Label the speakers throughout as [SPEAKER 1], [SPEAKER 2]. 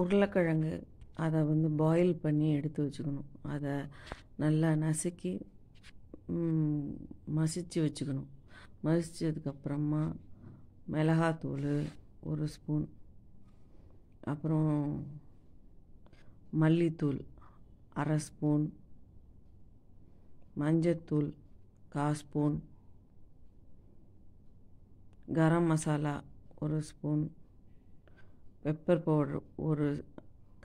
[SPEAKER 1] உருளைக்கிழங்கு அதை வந்து பாயில் பண்ணி எடுத்து வச்சுக்கணும் அதை நல்லா நசுக்கி மசித்து வச்சுக்கணும் மசித்ததுக்கப்புறமா மிளகாத்தூள் ஒரு ஸ்பூன் அப்புறம் மல்லித்தூள் அரை ஸ்பூன் மஞ்சத்தூள் கா ஸ்பூன் கரம் மசாலா ஒரு ஸ்பூன் பெப்பர் பவுடர் ஒரு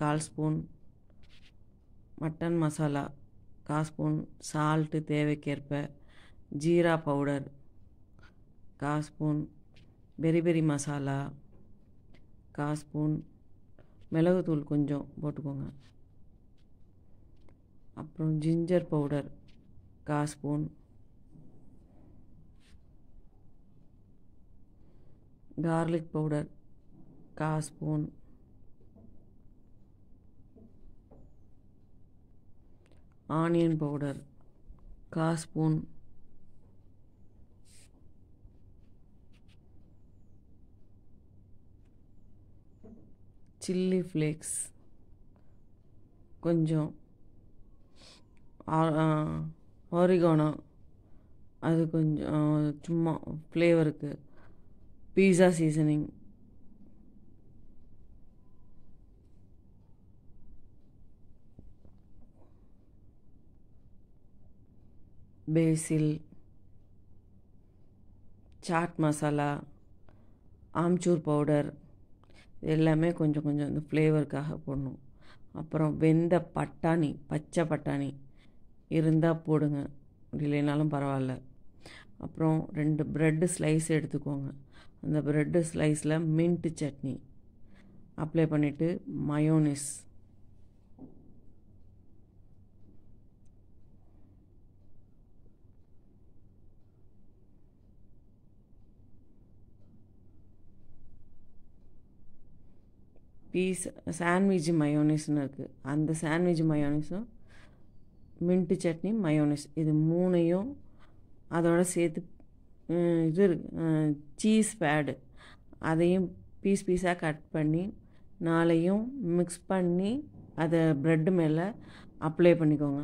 [SPEAKER 1] கால் ஸ்பூன் மட்டன் மசாலா கால் ஸ்பூன் சால்ட்டு தேவைக்கேற்ப ஜீரா பவுடர் கால் ஸ்பூன் பெரி பெரி மசாலா கால் ஸ்பூன் மிளகுத்தூள் கொஞ்சம் போட்டுக்கோங்க அப்புறம் ஜிஞ்சர் பவுடர் கால் ஸ்பூன் கார்லிக் பவுடர் கால் ஸ்பூன் ஆனியன் பவுடர் கால் ஸ்பூன் சில்லி ஃப்ளேக்ஸ் கொஞ்சம் ஆரிகானோ அது கொஞ்சம் சும்மா ஃப்ளேவருக்கு pizza seasoning basil chaat masala amchur powder எல்லாமே கொஞ்சம் கொஞ்சம் இந்த ஃப்ளேவருக்காக போடணும் அப்புறம் வெந்த பட்டாணி பச்சை பட்டாணி இருந்தால் போடுங்க இல்லைனாலும் பரவாயில்ல அப்புறம் ரெண்டு ப்ரெட்டு ஸ்லைஸ் எடுத்துக்கோங்க அந்த ப்ரெட்டு ஸ்லைஸில் மின்ட்டு சட்னி அப்ளை பண்ணிவிட்டு மயோனிஸ் பீஸ் சாண்ட்விஜ் மயோனிஸ்னு இருக்குது அந்த சாண்ட்விஜ் மயோனிஸும் மின்ட்டு சட்னி மயோனிஸ் இது மூணையும் அதோட சேர்த்து இது சீஸ் பேடு அதையும் பீஸ் பீஸாக கட் பண்ணி நாளையும் மிக்ஸ் பண்ணி அதை ப்ரெட்டு மேலே அப்ளை பண்ணிக்கோங்க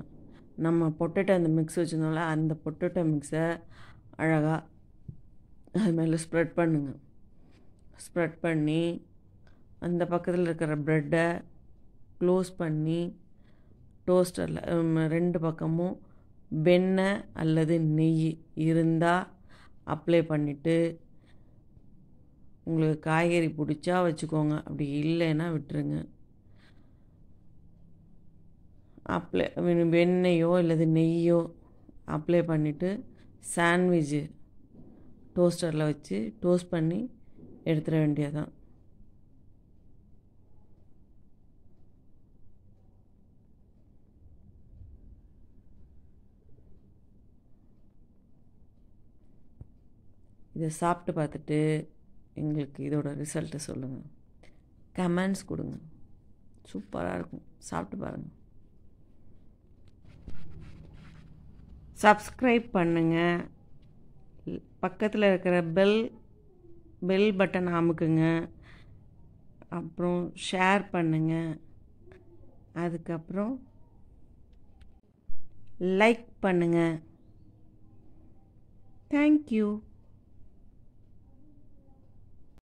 [SPEAKER 1] நம்ம பொட்டேட்டோ அந்த மிக்ஸ் வச்சுருந்தோம்ல அந்த பொட்டேட்டோ மிக்ஸை அழகாக அது மேலே ஸ்ப்ரெட் பண்ணுங்கள் ஸ்ப்ரெட் பண்ணி அந்த பக்கத்தில் இருக்கிற ப்ரெட்டை க்ளோஸ் பண்ணி டோஸ்டரில் ரெண்டு பக்கமும் வெண்ணெய் அல்லது நெய் இருந்தால் அப்ளை பண்ணிவிட்டு உங்களுக்கு காய்கறி பிடிச்சா வச்சுக்கோங்க அப்படி இல்லைன்னா விட்டுருங்க அப்ளை வெண்ணெயோ அல்லது நெய்யோ அப்ளை பண்ணிவிட்டு சாண்ட்விட்ஜு டோஸ்டரில் வச்சு டோஸ்ட் பண்ணி எடுத்துட வேண்டியதான் இதை சாப்பிட்டு பார்த்துட்டு எங்களுக்கு இதோட ரிசல்ட்டை சொல்லுங்கள் கமெண்ட்ஸ் கொடுங்க சூப்பராக இருக்கும் சாப்பிட்டு பாருங்கள் சப்ஸ்கிரைப் பண்ணுங்கள் பக்கத்தில் இருக்கிற பெல் பெல் பட்டன் அமுக்குங்க அப்புறம் ஷேர் பண்ணுங்கள் அதுக்கப்புறம் லைக் பண்ணுங்கள் தேங்க்யூ